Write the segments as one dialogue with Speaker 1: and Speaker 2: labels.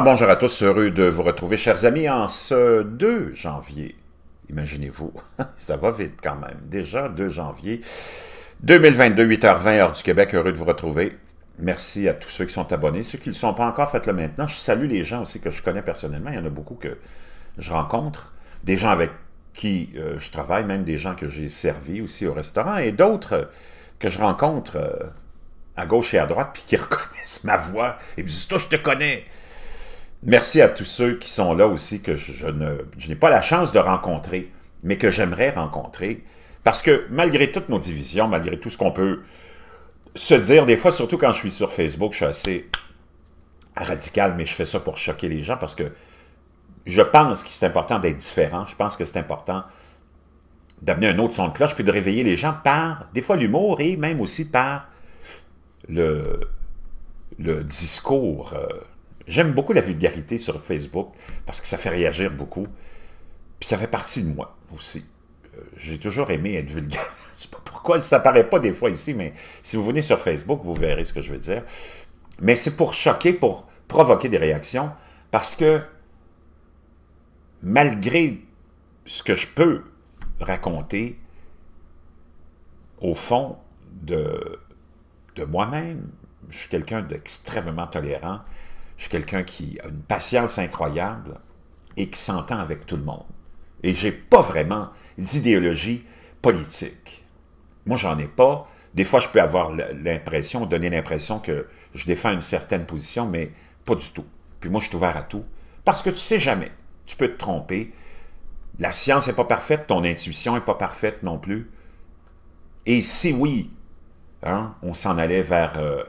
Speaker 1: bonjour à tous, heureux de vous retrouver, chers amis, en ce 2 janvier. Imaginez-vous, ça va vite quand même. Déjà 2 janvier 2022, 8h20, heure du Québec, heureux de vous retrouver. Merci à tous ceux qui sont abonnés. Ceux qui ne le sont pas encore, faites-le maintenant. Je salue les gens aussi que je connais personnellement. Il y en a beaucoup que je rencontre. Des gens avec qui euh, je travaille, même des gens que j'ai servis aussi au restaurant, et d'autres que je rencontre euh, à gauche et à droite, puis qui reconnaissent ma voix et me disent « Toi, je te connais !» Merci à tous ceux qui sont là aussi, que je, je n'ai pas la chance de rencontrer, mais que j'aimerais rencontrer. Parce que malgré toutes nos divisions, malgré tout ce qu'on peut se dire, des fois, surtout quand je suis sur Facebook, je suis assez radical, mais je fais ça pour choquer les gens parce que je pense que c'est important d'être différent. Je pense que c'est important d'amener un autre son de cloche, puis de réveiller les gens par, des fois, l'humour et même aussi par le, le discours. Euh, J'aime beaucoup la vulgarité sur Facebook parce que ça fait réagir beaucoup. Puis ça fait partie de moi aussi. Euh, j'ai toujours aimé être vulgaire. Je ne sais pas pourquoi ça paraît pas des fois ici, mais si vous venez sur Facebook, vous verrez ce que je veux dire. Mais c'est pour choquer, pour provoquer des réactions, parce que malgré ce que je peux raconter, au fond de, de moi-même, je suis quelqu'un d'extrêmement tolérant je suis quelqu'un qui a une patience incroyable et qui s'entend avec tout le monde. Et j'ai pas vraiment d'idéologie politique. Moi, j'en ai pas. Des fois, je peux avoir l'impression, donner l'impression que je défends une certaine position, mais pas du tout. Puis moi, je suis ouvert à tout. Parce que tu sais jamais. Tu peux te tromper. La science n'est pas parfaite, ton intuition n'est pas parfaite non plus. Et si oui, hein, on s'en allait vers euh,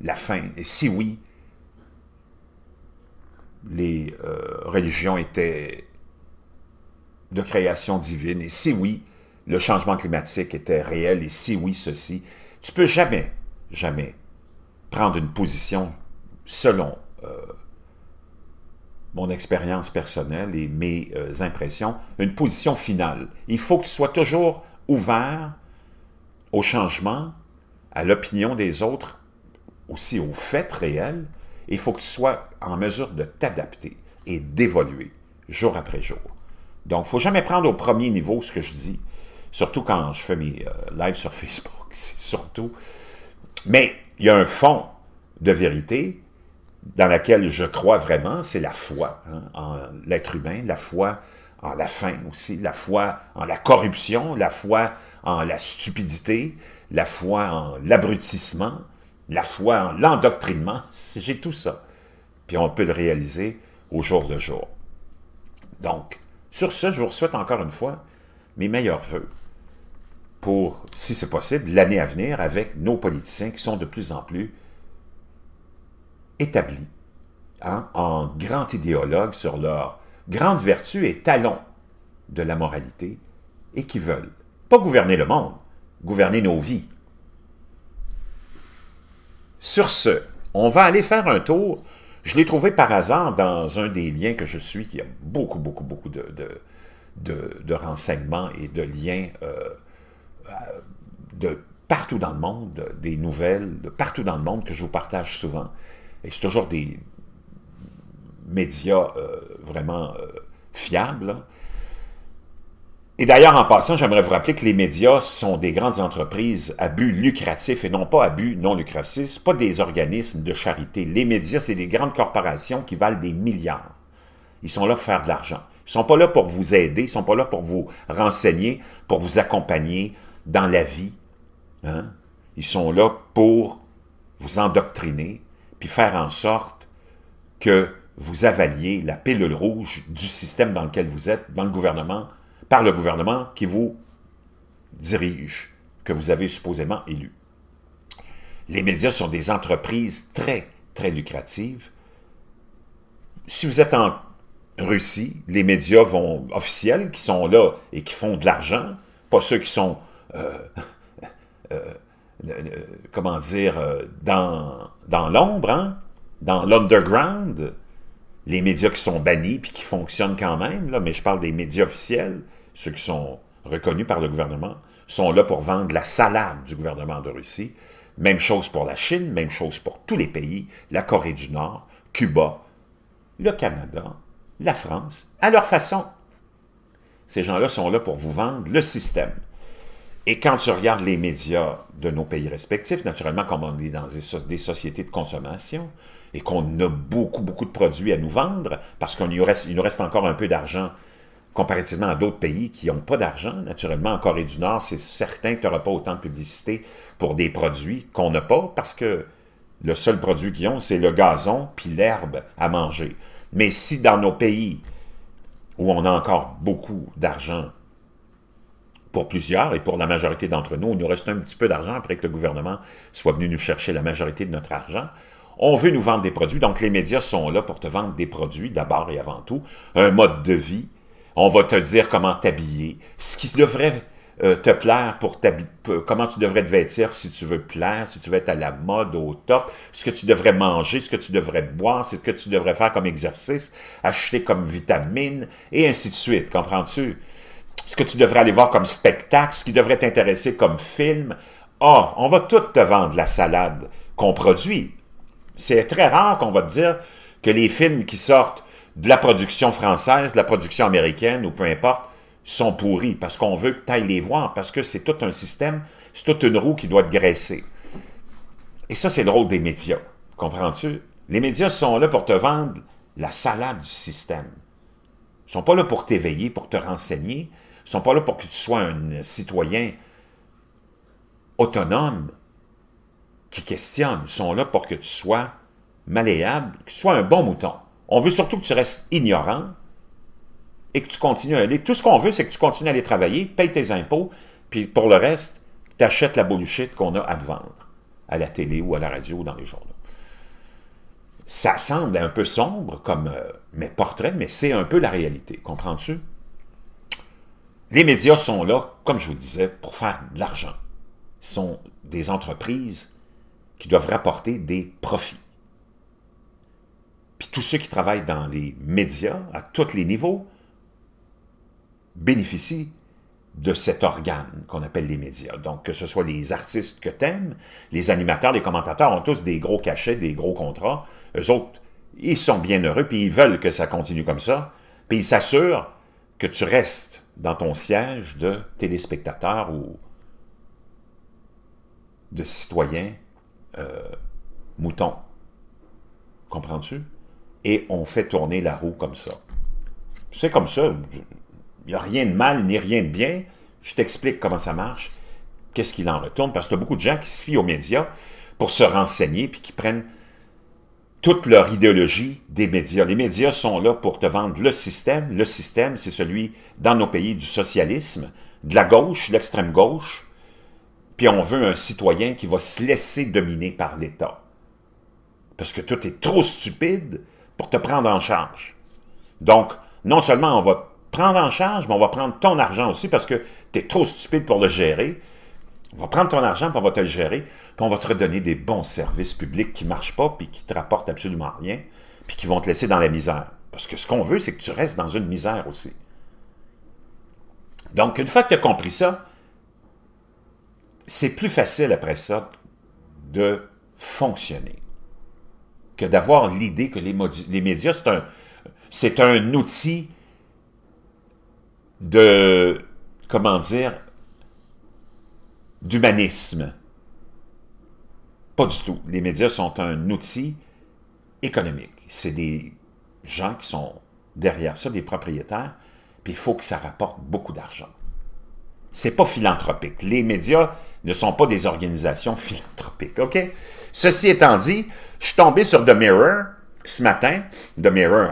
Speaker 1: la fin. Et si oui, les euh, religions étaient de création divine, et si oui, le changement climatique était réel, et si oui, ceci, tu peux jamais, jamais prendre une position selon euh, mon expérience personnelle et mes euh, impressions, une position finale. Il faut que tu sois toujours ouvert au changement, à l'opinion des autres, aussi aux faits réels, il faut que soit en mesure de t'adapter et d'évoluer jour après jour. Donc, il ne faut jamais prendre au premier niveau ce que je dis, surtout quand je fais mes euh, lives sur Facebook, c'est surtout... Mais il y a un fond de vérité dans laquelle je crois vraiment, c'est la foi hein, en l'être humain, la foi en la faim aussi, la foi en la corruption, la foi en la stupidité, la foi en l'abrutissement, la foi l'endoctrinement, j'ai tout ça. Puis on peut le réaliser au jour le jour. Donc, sur ce, je vous souhaite encore une fois mes meilleurs voeux pour, si c'est possible, l'année à venir avec nos politiciens qui sont de plus en plus établis hein, en grands idéologues sur leur grande vertu et talons de la moralité et qui veulent pas gouverner le monde, gouverner nos vies, sur ce, on va aller faire un tour. Je l'ai trouvé par hasard dans un des liens que je suis, qui a beaucoup, beaucoup, beaucoup de, renseignements et de liens euh, euh, de partout dans le monde, des nouvelles de partout dans le monde que je vous partage souvent. Et c'est toujours des médias euh, vraiment fiables. Hein. Et d'ailleurs, en passant, j'aimerais vous rappeler que les médias sont des grandes entreprises à but lucratif et non pas à but non lucratif. pas des organismes de charité. Les médias, c'est des grandes corporations qui valent des milliards. Ils sont là pour faire de l'argent. Ils ne sont pas là pour vous aider, ils ne sont pas là pour vous renseigner, pour vous accompagner dans la vie. Hein. Ils sont là pour vous endoctriner, puis faire en sorte que vous avaliez la pilule rouge du système dans lequel vous êtes, dans le gouvernement, par le gouvernement qui vous dirige, que vous avez supposément élu. Les médias sont des entreprises très, très lucratives. Si vous êtes en Russie, les médias vont, officiels qui sont là et qui font de l'argent, pas ceux qui sont, euh, euh, euh, comment dire, dans, dans l'ombre, hein, dans l'underground, les médias qui sont bannis puis qui fonctionnent quand même, là, mais je parle des médias officiels, ceux qui sont reconnus par le gouvernement, sont là pour vendre la salade du gouvernement de Russie. Même chose pour la Chine, même chose pour tous les pays, la Corée du Nord, Cuba, le Canada, la France, à leur façon. Ces gens-là sont là pour vous vendre le système. Et quand tu regardes les médias de nos pays respectifs, naturellement, comme on est dans des, sociétés de consommation, et qu'on a beaucoup, beaucoup de produits à nous vendre parce qu'il nous reste, nous reste encore un peu d'argent comparativement à d'autres pays qui n'ont pas d'argent. Naturellement, en Corée du Nord, c'est certain que tu n'auras pas autant de publicité pour des produits qu'on n'a pas parce que le seul produit qu'ils ont, c'est le gazon puis l'herbe à manger. Mais si dans nos pays où on a encore beaucoup d'argent pour plusieurs et pour la majorité d'entre nous, il nous reste un petit peu d'argent après que le gouvernement soit venu nous chercher la majorité de notre argent, on veut nous vendre des produits, donc les médias sont là pour te vendre des produits, d'abord et avant tout, un mode de vie. On va te dire comment t'habiller, ce qui devrait euh, te plaire pour t'habiller, comment tu devrais te vêtir si tu veux plaire, si tu veux être à la mode, au top, ce que tu devrais manger, ce que tu devrais boire, ce que tu devrais faire comme exercice, acheter comme vitamine, et ainsi de suite, comprends-tu? Ce que tu devrais aller voir comme spectacle, ce qui devrait t'intéresser comme film. oh, on va tout te vendre la salade qu'on produit c'est très rare qu'on va te dire que les films qui sortent de la production française, de la production américaine ou peu importe, sont pourris parce qu'on veut que tu ailles les voir, parce que c'est tout un système, c'est toute une roue qui doit te graisser. Et ça, c'est le rôle des médias. Comprends-tu? Les médias sont là pour te vendre la salade du système. Ils sont pas là pour t'éveiller, pour te renseigner. Ils sont pas là pour que tu sois un citoyen autonome qui questionnent sont là pour que tu sois malléable, que tu sois un bon mouton. On veut surtout que tu restes ignorant et que tu continues à aller. Tout ce qu'on veut, c'est que tu continues à aller travailler, paye tes impôts, puis pour le reste, tu achètes la bullshit qu'on a à te vendre à la télé ou à la radio ou dans les journaux. Ça semble un peu sombre comme euh, mes portraits, mais c'est un peu la réalité. Comprends-tu? Les médias sont là, comme je vous le disais, pour faire de l'argent. Ce sont des entreprises qui doivent rapporter des profits. Puis tous ceux qui travaillent dans les médias, à tous les niveaux, bénéficient de cet organe qu'on appelle les médias. Donc, que ce soit les artistes que tu aimes, les animateurs, les commentateurs ont tous des gros cachets, des gros contrats. Eux autres, ils sont bien heureux, puis ils veulent que ça continue comme ça. Puis ils s'assurent que tu restes dans ton siège de téléspectateur ou de citoyen euh, mouton. Comprends-tu? Et on fait tourner la roue comme ça. C'est comme ça. Il n'y a rien de mal ni rien de bien. Je t'explique comment ça marche, qu'est-ce qu'il en retourne, parce que y a beaucoup de gens qui se fient aux médias pour se renseigner, puis qui prennent toute leur idéologie des médias. Les médias sont là pour te vendre le système. Le système, c'est celui, dans nos pays, du socialisme, de la gauche, de l'extrême gauche, puis on veut un citoyen qui va se laisser dominer par l'État. Parce que tout est trop stupide pour te prendre en charge. Donc, non seulement on va te prendre en charge, mais on va prendre ton argent aussi parce que tu es trop stupide pour le gérer. On va prendre ton argent, puis on va te le gérer, puis on va te redonner des bons services publics qui ne marchent pas, puis qui te rapportent absolument rien, puis qui vont te laisser dans la misère. Parce que ce qu'on veut, c'est que tu restes dans une misère aussi. Donc, une fois que tu as compris ça, c'est plus facile après ça de fonctionner que d'avoir l'idée que les, médias, c'est un, un outil de, comment dire, d'humanisme. Pas du tout. Les médias sont un outil économique. C'est des gens qui sont derrière ça, des propriétaires, puis il faut que ça rapporte beaucoup d'argent c'est pas philanthropique. Les médias ne sont pas des organisations philanthropiques, OK? Ceci étant dit, je suis tombé sur The Mirror ce matin. The Mirror,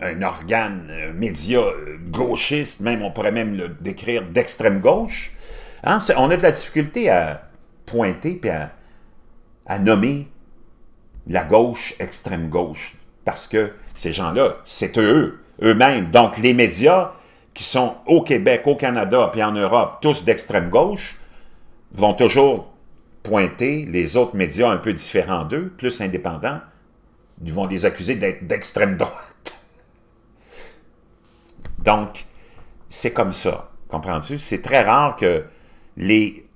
Speaker 1: un, organe euh, média euh, gauchiste, même on pourrait même le décrire d'extrême gauche. Hein? On a de la difficulté à pointer et à, à nommer la gauche, extrême gauche, parce que ces gens-là, c'est eux, eux-mêmes. Donc les médias qui sont au Québec, au Canada, puis en Europe, tous d'extrême gauche, vont toujours pointer les autres médias un peu différents d'eux, plus indépendants, ils vont les accuser d'être d'extrême droite. Donc, c'est comme ça, comprends-tu? C'est très rare que les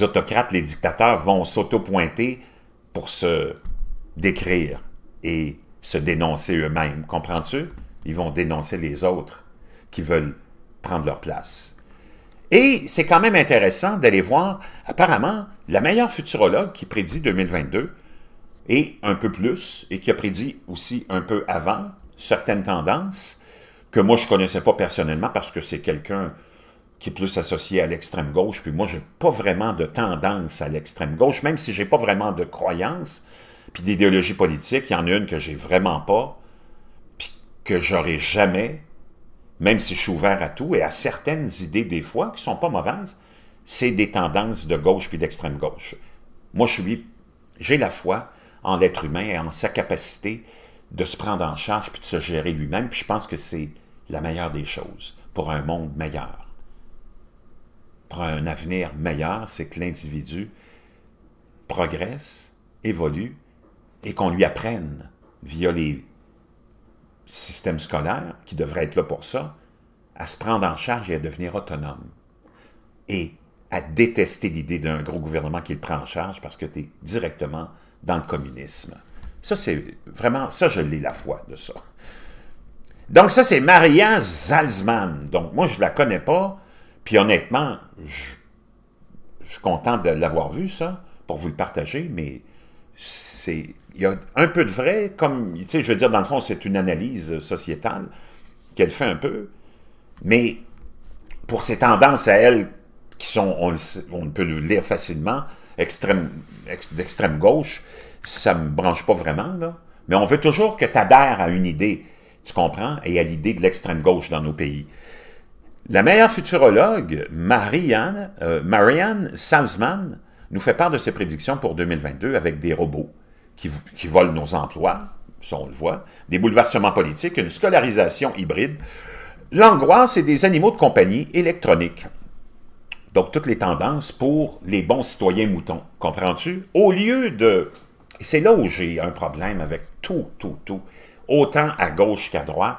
Speaker 1: autocrates, les dictateurs vont s'auto-pointer pour se décrire et se dénoncer eux-mêmes, comprends-tu? Ils vont dénoncer les autres qui veulent prendre leur place. Et c'est quand même intéressant d'aller voir, apparemment, la meilleure futurologue qui prédit 2022 et un peu plus, et qui a prédit aussi un peu avant certaines tendances que moi je ne connaissais pas personnellement parce que c'est quelqu'un qui est plus associé à l'extrême gauche, puis moi j'ai pas vraiment de tendance à l'extrême gauche, même si j'ai pas vraiment de croyances, puis d'idéologie politique, il y en a une que j'ai vraiment pas, puis que j'aurais jamais même si je suis ouvert à tout et à certaines idées des fois qui ne sont pas mauvaises, c'est des tendances de gauche puis d'extrême gauche. Moi, je suis, j'ai la foi en l'être humain et en sa capacité de se prendre en charge puis de se gérer lui-même, je pense que c'est la meilleure des choses pour un monde meilleur. Pour un avenir meilleur, c'est que l'individu progresse, évolue et qu'on lui apprenne via les système scolaire, qui devrait être là pour ça, à se prendre en charge et à devenir autonome. Et à détester l'idée d'un gros gouvernement qui le prend en charge parce que tu es directement dans le communisme. Ça, c'est vraiment, ça, je l'ai la foi de ça. Donc, ça, c'est Maria Zalzman. Donc, moi, je ne la connais pas. Puis, honnêtement, je, je suis content de l'avoir vu, ça, pour vous le partager, mais c'est il y a un peu de vrai, comme, tu sais, je veux dire, dans le fond, c'est une analyse sociétale qu'elle fait un peu, mais pour ses tendances à elle, qui sont, on, peut le lire facilement, extrême, d'extrême gauche, ça me branche pas vraiment, là. Mais on veut toujours que tu adhères à une idée, tu comprends, et à l'idée de l'extrême gauche dans nos pays. La meilleure futurologue, Marianne, euh, Marianne Salzman, nous fait part de ses prédictions pour 2022 avec des robots qui, volent nos emplois, ça on le voit, des bouleversements politiques, une scolarisation hybride. L'angoisse et des animaux de compagnie électroniques. Donc, toutes les tendances pour les bons citoyens moutons, comprends-tu? Au lieu de... C'est là où j'ai un problème avec tout, tout, tout, autant à gauche qu'à droite.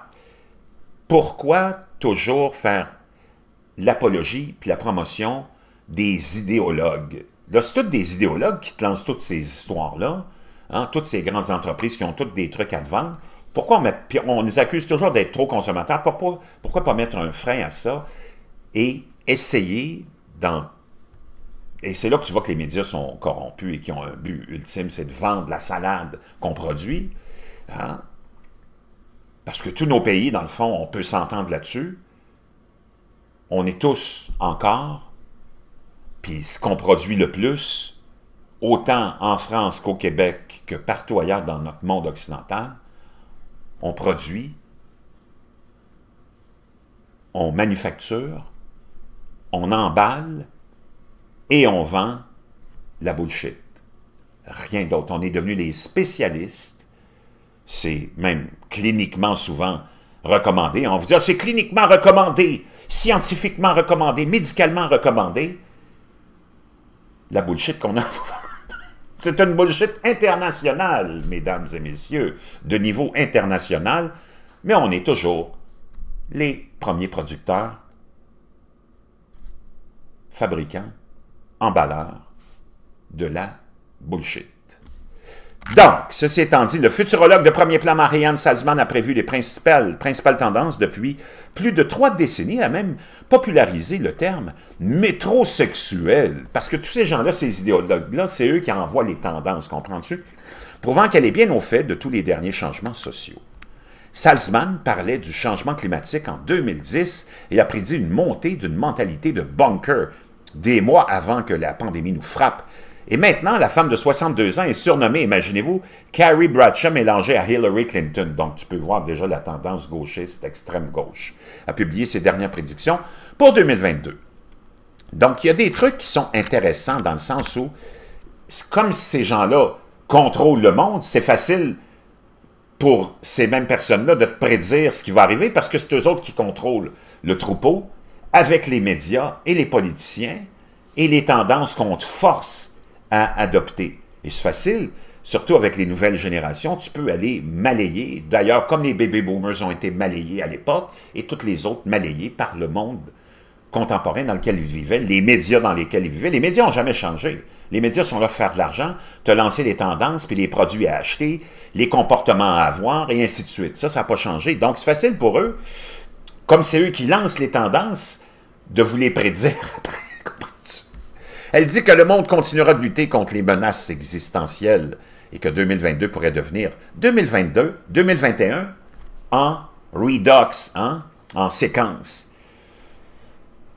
Speaker 1: Pourquoi toujours faire l'apologie puis la promotion des idéologues? Là, c'est tous des idéologues qui te lancent toutes ces histoires-là. Hein, toutes ces grandes entreprises qui ont toutes des trucs à vendre. Pourquoi on, on les accuse toujours d'être trop consommateurs? Pourquoi, pas mettre un frein à ça et essayer dans... Et c'est là que tu vois que les médias sont corrompus et qui ont un but ultime, c'est de vendre la salade qu'on produit. Hein. Parce que tous nos pays, dans le fond, on peut s'entendre là-dessus. On est tous encore. Puis ce qu'on produit le plus, autant en France qu'au Québec, que partout ailleurs dans notre monde occidental, on produit, on manufacture, on emballe et on vend la bullshit. Rien d'autre. On est devenu les spécialistes. C'est même cliniquement souvent recommandé. On vous dit, ah, c'est cliniquement recommandé, scientifiquement recommandé, médicalement recommandé. La bullshit qu'on a c'est une bullshit internationale, mesdames et messieurs, de niveau international, mais on est toujours les premiers producteurs, fabricants, emballeurs de la bullshit. Donc, ceci étant dit, le futurologue de premier plan Marianne Salzman a prévu les principales, tendances depuis plus de trois décennies. Elle a même popularisé le terme métrosexuel. Parce que tous ces gens-là, ces idéologues-là, c'est eux qui envoient les tendances, comprends-tu? Prouvant qu'elle est bien au fait de tous les derniers changements sociaux. Salzman parlait du changement climatique en 2010 et a prédit une montée d'une mentalité de bunker des mois avant que la pandémie nous frappe. Et maintenant, la femme de 62 ans est surnommée, imaginez-vous, Carrie Bradshaw mélangée à Hillary Clinton. Donc, tu peux voir déjà la tendance gauchiste, extrême gauche, a publié ses dernières prédictions pour 2022. Donc, il y a des trucs qui sont intéressants dans le sens où, comme ces gens-là contrôlent le monde, c'est facile pour ces mêmes personnes-là de prédire ce qui va arriver parce que c'est eux autres qui contrôlent le troupeau avec les médias et les politiciens et les tendances qu'on force à adopter. Et c'est facile, surtout avec les nouvelles générations, tu peux aller malayer. D'ailleurs, comme les baby boomers ont été malayés à l'époque, et toutes les autres malayés par le monde contemporain dans lequel ils vivaient, les médias dans lesquels ils vivaient. Les médias n'ont jamais changé. Les médias sont là pour faire de l'argent, te lancer les tendances, puis les produits à acheter, les comportements à avoir, et ainsi de suite. Ça, ça n'a pas changé. Donc, c'est facile pour eux, comme c'est eux qui lancent les tendances, de vous les prédire après. Elle dit que le monde continuera de lutter contre les menaces existentielles et que 2022 pourrait devenir 2022, 2021 en redox, hein, en séquence.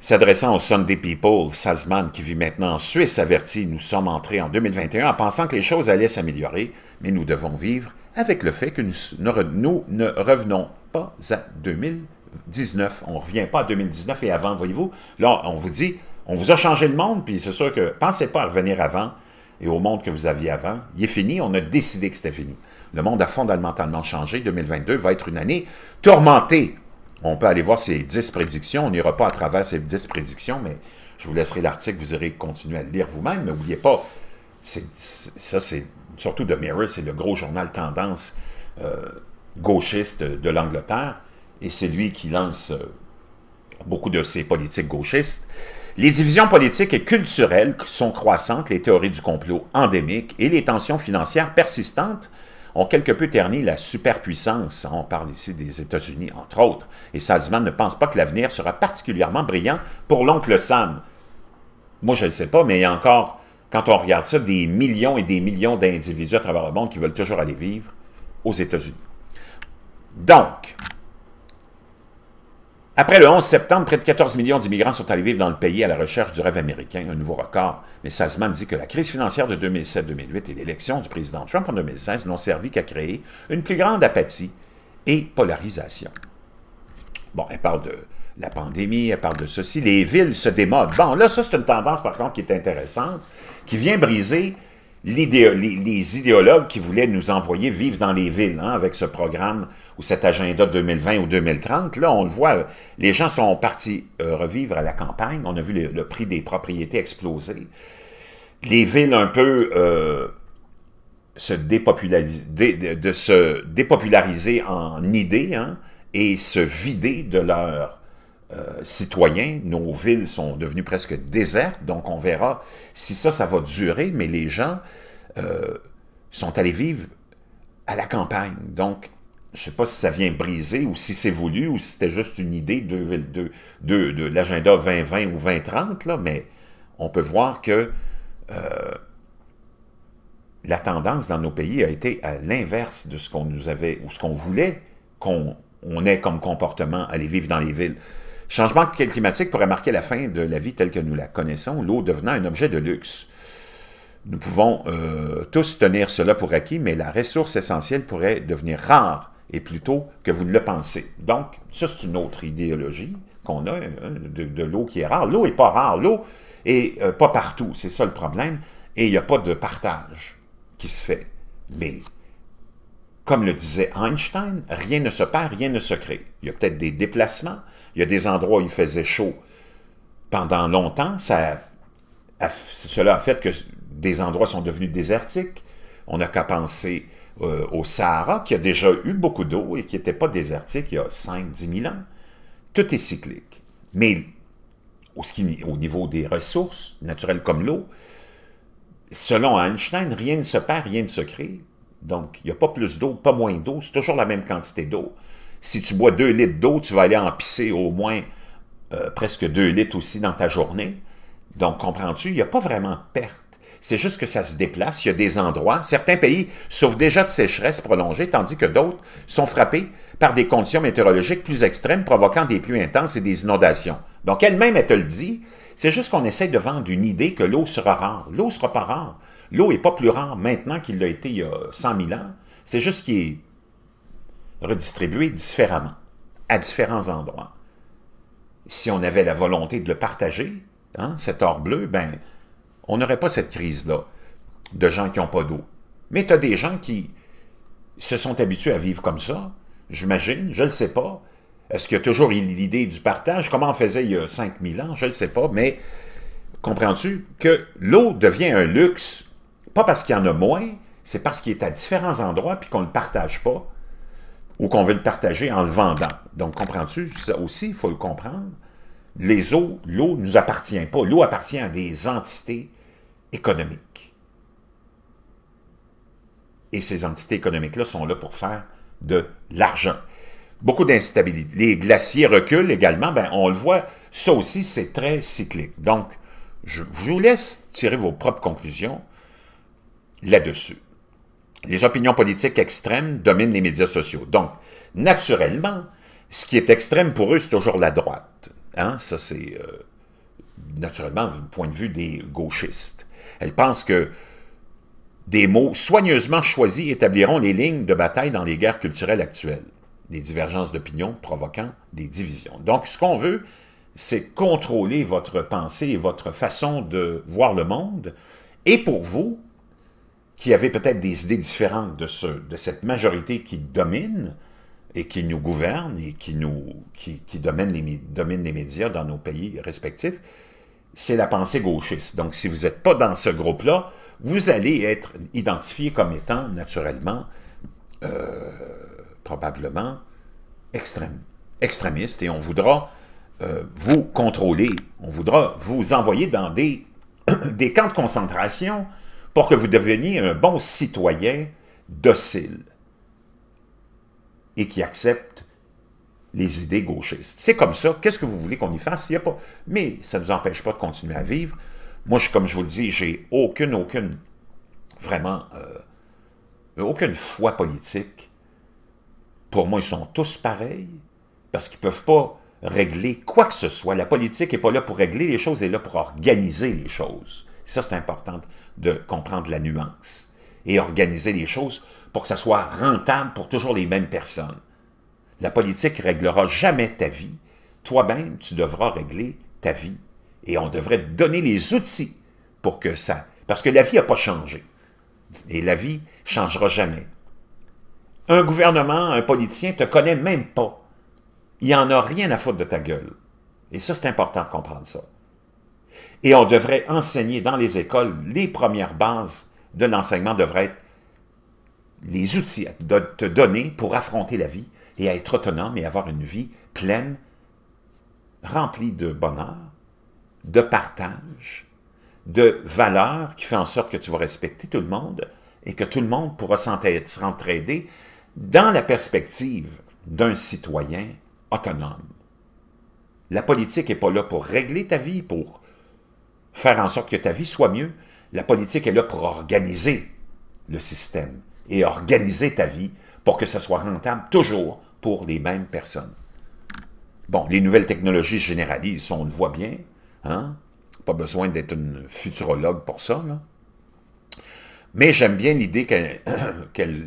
Speaker 1: S'adressant au Sunday People, Sazman, qui vit maintenant en Suisse, avertit « Nous sommes entrés en 2021 en pensant que les choses allaient s'améliorer, mais nous devons vivre avec le fait que nous ne, nous ne revenons pas à 2019. On ne revient pas à 2019 et avant, voyez-vous. Là, on vous dit « on vous a changé le monde, puis c'est sûr que pensez pas à revenir avant et au monde que vous aviez avant. Il est fini, on a décidé que c'était fini. Le monde a fondamentalement changé. 2022 va être une année tourmentée. On peut aller voir ces 10 prédictions. On n'ira pas à travers ces 10 prédictions, mais je vous laisserai l'article. Vous irez continuer à le lire vous-même. mais N'oubliez pas, ça c'est surtout The Mirror, c'est le gros journal tendance euh, gauchiste de l'Angleterre. Et c'est lui qui lance euh, beaucoup de ses politiques gauchistes. Les divisions politiques et culturelles sont croissantes, les théories du complot endémiques et les tensions financières persistantes ont quelque peu terni la superpuissance, on parle ici des États-Unis entre autres, et Salzman ne pense pas que l'avenir sera particulièrement brillant pour l'oncle Sam. Moi je ne sais pas, mais il y a encore, quand on regarde ça, des millions et des millions d'individus à travers le monde qui veulent toujours aller vivre aux États-Unis. Donc, après le 11 septembre, près de 14 millions d'immigrants sont allés vivre dans le pays à la recherche du rêve américain, un nouveau record. Mais Salzman dit que la crise financière de 2007-2008 et l'élection du président Trump en 2016 n'ont servi qu'à créer une plus grande apathie et polarisation. Bon, elle parle de la pandémie, elle parle de ceci, les villes se démodent. Bon, là, ça, c'est une tendance, par contre, qui est intéressante, qui vient briser les, idéologues qui voulaient nous envoyer vivre dans les villes, hein, avec ce programme ou cet agenda 2020 ou 2030, là, on le voit, les gens sont partis euh, revivre à la campagne, on a vu le, prix des propriétés exploser. Les villes un peu... Euh, se dépopulariser, se dépopulariser en idées hein, et se vider de leur euh, citoyens, nos villes sont devenues presque désertes, donc on verra si ça, ça va durer, mais les gens euh, sont allés vivre à la campagne. Donc, je ne sais pas si ça vient briser ou si c'est voulu ou si c'était juste une idée de, de, de, l'agenda 2020 ou 2030, là, mais on peut voir que euh, la tendance dans nos pays a été à l'inverse de ce qu'on nous avait ou ce qu'on voulait qu'on on ait comme comportement, aller vivre dans les villes. Changement climatique pourrait marquer la fin de la vie telle que nous la connaissons, l'eau devenant un objet de luxe. Nous pouvons euh, tous tenir cela pour acquis, mais la ressource essentielle pourrait devenir rare, et plutôt que vous ne le pensez. Donc, ça, c'est une autre idéologie qu'on a, hein, de, l'eau qui est rare. L'eau n'est pas rare, l'eau n'est euh, pas partout, c'est ça le problème, et il n'y a pas de partage qui se fait. Mais, comme le disait Einstein, rien ne se perd, rien ne se crée. Il y a peut-être des déplacements, il y a des endroits où il faisait chaud pendant longtemps. cela a fait que des endroits sont devenus désertiques. On n'a qu'à penser euh, au Sahara, qui a déjà eu beaucoup d'eau et qui n'était pas désertique il y a 5 dix mille ans. Tout est cyclique. Mais au, au niveau des ressources naturelles comme l'eau, selon Einstein, rien ne se perd, rien ne se crée. Donc, il n'y a pas plus d'eau, pas moins d'eau, c'est toujours la même quantité d'eau. Si tu bois 2 litres d'eau, tu vas aller en pisser au moins euh, presque 2 litres aussi dans ta journée. Donc, comprends-tu, il n'y a pas vraiment de perte. C'est juste que ça se déplace. Il y a des endroits. Certains pays souffrent déjà de sécheresse prolongée, tandis que d'autres sont frappés par des conditions météorologiques plus extrêmes, provoquant des pluies intenses et des inondations. Donc, elle-même, elle te le dit. C'est juste qu'on essaie de vendre une idée que l'eau sera rare. L'eau sera pas rare. L'eau est pas plus rare maintenant qu'il l'a été il y a 100 000 ans. C'est juste qu'il est redistribué différemment, à différents endroits. Si on avait la volonté de le partager, hein, cet or bleu, ben, on n'aurait pas cette crise-là de gens qui n'ont pas d'eau. Mais tu as des gens qui se sont habitués à vivre comme ça, j'imagine, je ne le sais pas. Est-ce qu'il y a toujours l'idée du partage? Comment on faisait il y a 5000 ans? Je ne sais pas, mais comprends-tu que l'eau devient un luxe, pas parce qu'il y en a moins, c'est parce qu'il est à différents endroits et qu'on ne le partage pas, ou qu'on veut le partager en le vendant. Donc, comprends-tu? Ça aussi, il faut le comprendre. Les eaux, l'eau ne nous appartient pas. L'eau appartient à des entités économiques. Et ces entités économiques-là sont là pour faire de l'argent. Beaucoup d'instabilité. Les glaciers reculent également, ben, on le voit, ça aussi, c'est très cyclique. Donc, je vous laisse tirer vos propres conclusions là-dessus les opinions politiques extrêmes dominent les médias sociaux. Donc, naturellement, ce qui est extrême pour eux, c'est toujours la droite. Hein? Ça, c'est euh, naturellement du point de vue des gauchistes. Elles pensent que des mots soigneusement choisis établiront les lignes de bataille dans les guerres culturelles actuelles, des divergences d'opinion provoquant des divisions. Donc, ce qu'on veut, c'est contrôler votre pensée et votre façon de voir le monde. Et pour vous, qui avaient peut-être des idées différentes de, ce, de cette majorité qui domine et qui nous gouverne et qui, nous, qui, qui domine, les, domine les médias dans nos pays respectifs, c'est la pensée gauchiste. Donc, si vous n'êtes pas dans ce groupe-là, vous allez être identifié comme étant naturellement, euh, probablement, extrême, extrémiste et on voudra euh, vous contrôler, on voudra vous envoyer dans des, des camps de concentration pour que vous deveniez un bon citoyen docile et qui accepte les idées gauchistes. C'est comme ça. Qu'est-ce que vous voulez qu'on y fasse? Il a pas... Mais ça ne nous empêche pas de continuer à vivre. Moi, comme je vous le dis, j'ai aucune, aucune, vraiment, euh, aucune foi politique. Pour moi, ils sont tous pareils parce qu'ils ne peuvent pas régler quoi que ce soit. La politique n'est pas là pour régler les choses, elle est là pour organiser les choses. Ça, c'est important de comprendre la nuance et organiser les choses pour que ça soit rentable pour toujours les mêmes personnes. La politique réglera jamais ta vie. Toi-même, tu devras régler ta vie. Et on devrait te donner les outils pour que ça... Parce que la vie n'a pas changé. Et la vie changera jamais. Un gouvernement, un politicien te connaît même pas. Il en a rien à foutre de ta gueule. Et ça, c'est important de comprendre ça. Et on devrait enseigner dans les écoles, les premières bases de l'enseignement devraient être les outils à te donner pour affronter la vie et à être autonome et avoir une vie pleine, remplie de bonheur, de partage, de valeur qui fait en sorte que tu vas respecter tout le monde et que tout le monde pourra s'entraider dans la perspective d'un citoyen autonome. La politique n'est pas là pour régler ta vie, pour faire en sorte que ta vie soit mieux, la politique est là pour organiser le système et organiser ta vie pour que ça soit rentable toujours pour les mêmes personnes. Bon, les nouvelles technologies généralisent, on le voit bien. Hein? Pas besoin d'être une futurologue pour ça. Là. Mais j'aime bien l'idée qu'elle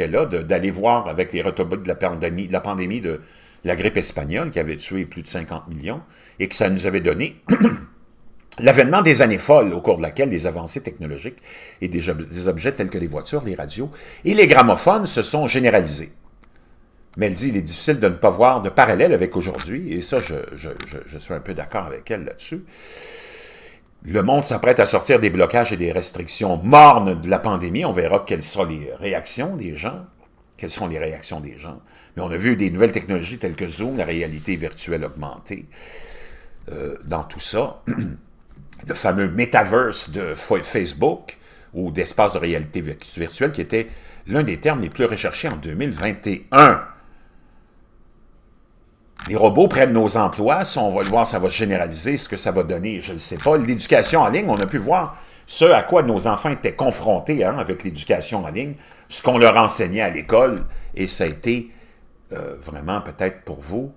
Speaker 1: a d'aller voir avec les retombées de la, pandémie de la grippe espagnole qui avait tué plus de 50 millions et que ça nous avait donné L'avènement des années folles, au cours de laquelle des avancées technologiques et des, objets tels que les voitures, les radios et les gramophones se sont généralisés. Mais elle dit il est difficile de ne pas voir de parallèle avec aujourd'hui, et ça, je, suis un peu d'accord avec elle là-dessus. Le monde s'apprête à sortir des blocages et des restrictions mornes de la pandémie. On verra quelles seront les réactions des gens. Quelles seront les réactions des gens. Mais on a vu des nouvelles technologies telles que Zoom, la réalité virtuelle augmentée. Euh, dans tout ça, le fameux metaverse de Facebook ou d'espace de réalité virtuelle qui était l'un des termes les plus recherchés en 2021. Les robots prennent nos emplois, on va le voir, ça va se généraliser, ce que ça va donner, je ne sais pas. L'éducation en ligne, on a pu voir ce à quoi nos enfants étaient confrontés hein, avec l'éducation en ligne, ce qu'on leur enseignait à l'école, et ça a été euh, vraiment peut-être pour vous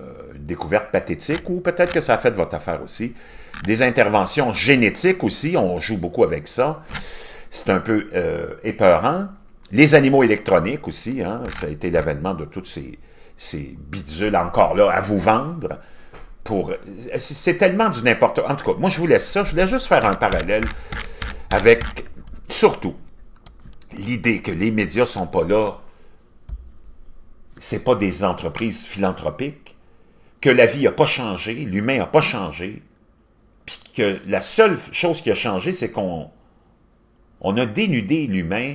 Speaker 1: euh, une découverte pathétique, ou peut-être que ça a fait de votre affaire aussi des interventions génétiques aussi, on joue beaucoup avec ça. C'est un peu euh, épeurant. Les animaux électroniques aussi, hein, ça a été l'avènement de toutes ces, ces bidules encore là à vous vendre. Pour... C'est tellement du n'importe quoi. En tout cas, moi je vous laisse ça, je voulais juste faire un parallèle avec, surtout, l'idée que les médias sont pas là, c'est pas des entreprises philanthropiques, que la vie n'a pas changé, l'humain n'a pas changé, puis que la seule chose qui a changé, c'est qu'on on a dénudé l'humain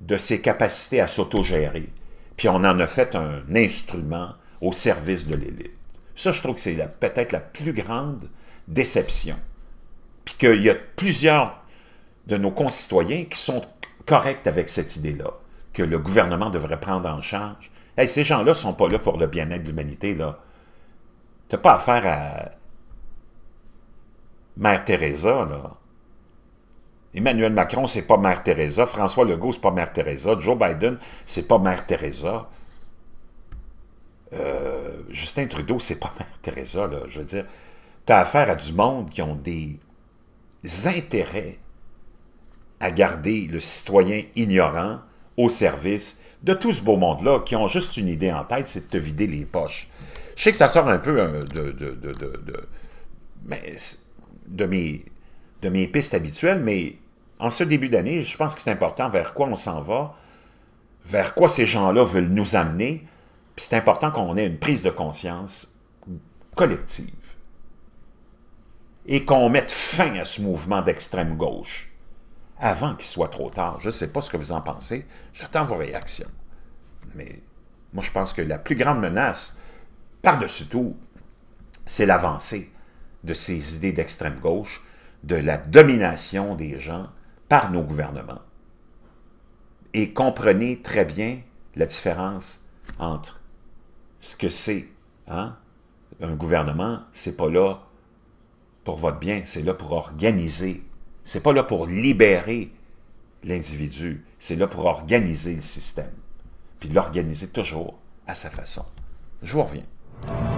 Speaker 1: de ses capacités à s'autogérer, puis on en a fait un instrument au service de l'élite. Ça, je trouve que c'est peut-être la plus grande déception. Puis qu'il y a plusieurs de nos concitoyens qui sont corrects avec cette idée-là, que le gouvernement devrait prendre en charge. Hey, ces gens-là ne sont pas là pour le bien-être de l'humanité. Tu n'as pas affaire à Mère Teresa, là. Emmanuel Macron, c'est pas Mère Teresa. François Legault, c'est pas Mère Teresa. Joe Biden, c'est pas Mère Teresa. Euh, Justin Trudeau, c'est pas Mère Teresa, là. Je veux dire, t'as affaire à du monde qui ont des intérêts à garder le citoyen ignorant au service de tout ce beau monde-là qui ont juste une idée en tête, c'est de te vider les poches. Je sais que ça sort un peu euh, de... de, de mais de mes, de mes pistes habituelles, mais en ce début d'année, je pense que c'est important vers quoi on s'en va, vers quoi ces gens-là veulent nous amener, puis c'est important qu'on ait une prise de conscience collective et qu'on mette fin à ce mouvement d'extrême gauche avant qu'il soit trop tard. Je ne sais pas ce que vous en pensez, j'attends vos réactions. Mais moi, je pense que la plus grande menace, par-dessus tout, c'est l'avancée de ces idées d'extrême gauche, de la domination des gens par nos gouvernements. Et comprenez très bien la différence entre ce que c'est hein? un gouvernement, c'est pas là pour votre bien, c'est là pour organiser. C'est pas là pour libérer l'individu, c'est là pour organiser le système. Puis l'organiser toujours à sa façon. Je vous reviens.